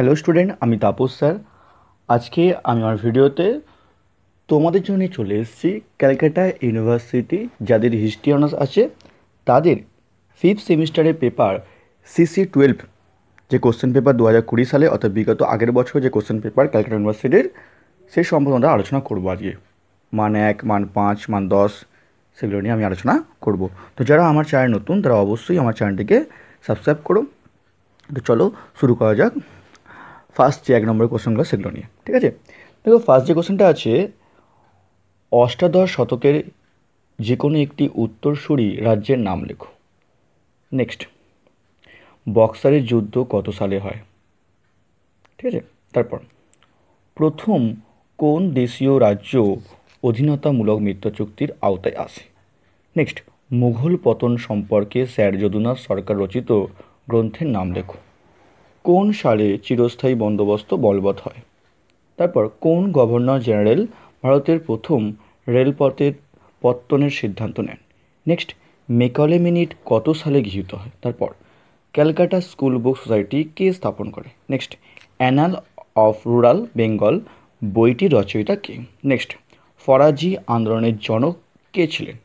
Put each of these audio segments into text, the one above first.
hello student আমি Tapas sir আজকে আমি আমার ভিডিওতে তোমাদের জন্য চলে এসেছি ক্যালকাটা ইউনিভার্সিটি যাদের হিস্ট্রি অনার্স আছে তাদের ফিফথ সেমিস্টারের পেপার সিসি টুয়েলভ যে কোশ্চেন পেপার দু হাজার কুড়ি সালে অর্থাৎ বিগত আগের বছর যে কোশ্চেন পেপার ক্যালকাটা ইউনিভার্সিটির সেই সম্পর্কে আমরা আলোচনা করবো আজকে মান এক মান পাঁচ মান দশ সেগুলো নিয়ে আমি আলোচনা করব তো যারা আমার চ্যানেল নতুন তারা অবশ্যই আমার চ্যানেলটিকে সাবস্ক্রাইব করো তো চলো শুরু করা যাক ফার্স্ট যে এক নম্বরের কোশ্চেনগুলো সেগুলো নিয়ে ঠিক আছে দেখো ফার্স্ট যে কোশ্চেনটা আছে অষ্টাদশ শতকের যে কোনো একটি উত্তরসূরি রাজ্যের নাম লেখো নেক্সট বক্সারের যুদ্ধ কত সালে হয় ঠিক আছে তারপর প্রথম কোন দেশীয় রাজ্য অধীনতামূলক মিত্র চুক্তির আওতায় আসে নেক্সট মুঘল পতন সম্পর্কে স্যার যদুনাথ সরকার রচিত গ্রন্থের নাম লেখো কোন সালে চিরস্থায়ী বন্দোবস্ত বলবৎ হয় তারপর কোন গভর্নর জেনারেল ভারতের প্রথম রেলপথের পত্তনের সিদ্ধান্ত নেন নেক্সট মেকলে মিনিট কত সালে গৃহীত হয় তারপর ক্যালকাটা স্কুল বুক সোসাইটি কে স্থাপন করে next annals of rural Bengal বইটি রচয়িতা কে নেক্সট ফরাজি আন্দোলনের জনক কে ছিলেন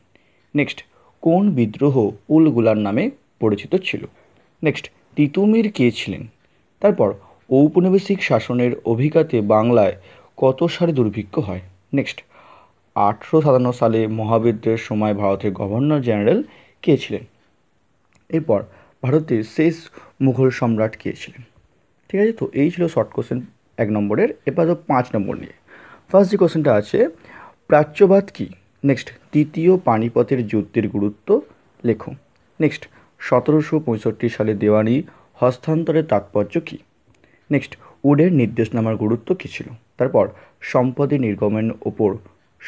নেক্সট কোন বিদ্রোহ উলগুলার নামে পরিচিত ছিল নেক্সট তিতুমির কে ছিলেন তারপর ঔপনিবেশিক শাসনের অভিজ্ঞতে বাংলায় কত সারে দুর্ভিক্ষ হয় নেক্সট আঠেরো সাতান্ন সালে মহাবিদ্রের সময় ভারতের গভর্নর জেনারেল কে ছিলেন এরপর ভারতের শেষ মুঘল সম্রাট কে ছিলেন ঠিক আছে তো এই ছিল শর্ট কোশ্চেন এক নম্বরের এরপর তো পাঁচ নম্বর নিয়ে ফার্স্ট যে কোশ্চেনটা আছে প্রাচ্যবাদ কী নেক্সট তৃতীয় পানিপথের যুদ্ধের গুরুত্ব লেখো নেক্সট সতেরোশো পঁয়ষট্টি সালে দেওয়ানি হস্তান্তরের তাৎপর্য কী নেক্সট উডের নির্দেশনামার গুরুত্ব কী ছিল তারপর সম্পদে নির্গমের ওপর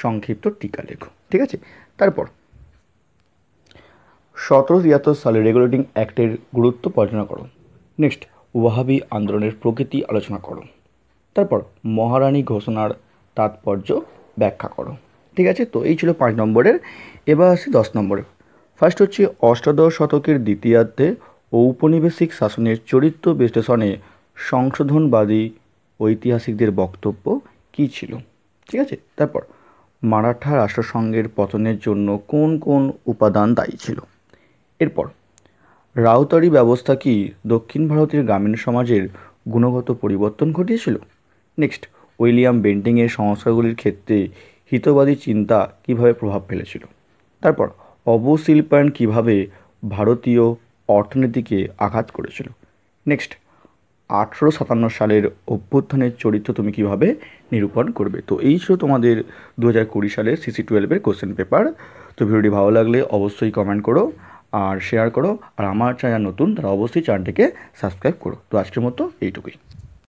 সংক্ষিপ্ত টিকা লেখ ঠিক আছে তারপর সতেরো তিয়াত্তর সালে রেগুলেটিং অ্যাক্টের গুরুত্ব পর্যালোচনা করো নেক্সট ওয়াহাবি আন্দোলনের প্রকৃতি আলোচনা করো তারপর মহারানী ঘোষণার তাৎপর্য ব্যাখ্যা করো ঠিক আছে তো এই ছিল পাঁচ নম্বরের এবার আসি দশ নম্বরে ফার্স্ট হচ্ছে অষ্টাদশ শতকের দ্বিতীয়ার্ধে ঔপনিবেশিক শাসনের চরিত্র বিশ্লেষণে সংশোধনবাদী ঐতিহাসিকদের বক্তব্য কী ছিল ঠিক আছে তারপর মারাঠা রাষ্ট্রসংঘের পতনের জন্য কোন কোন উপাদান দায়ী ছিল এরপর রাউতারি ব্যবস্থা কি দক্ষিণ ভারতের গ্রামীণ সমাজের গুণগত পরিবর্তন ঘটিয়েছিল নেক্সট উইলিয়াম বেন্টিংয়ের সংস্কারগুলির ক্ষেত্রে হিতবাদী চিন্তা কিভাবে প্রভাব ফেলেছিল তারপর অবশিল্পায়ন কিভাবে ভারতীয় অর্থনীতিকে আঘাত করেছিল নেক্সট আঠেরো সাতান্ন সালের অভ্যুত্থানের চরিত্র তুমি কিভাবে নিরূপণ করবে তো এই ছিল তোমাদের দু হাজার কুড়ি সালের সিসি টুয়েলভের কোশ্চেন পেপার তো ভিডিওটি ভালো লাগলে অবশ্যই কমেন্ট করো আর শেয়ার করো আর আমার চ্যানেল নতুন তারা অবশ্যই চ্যানেলটিকে সাবস্ক্রাইব করো তো আজকের মতো এইটুকুই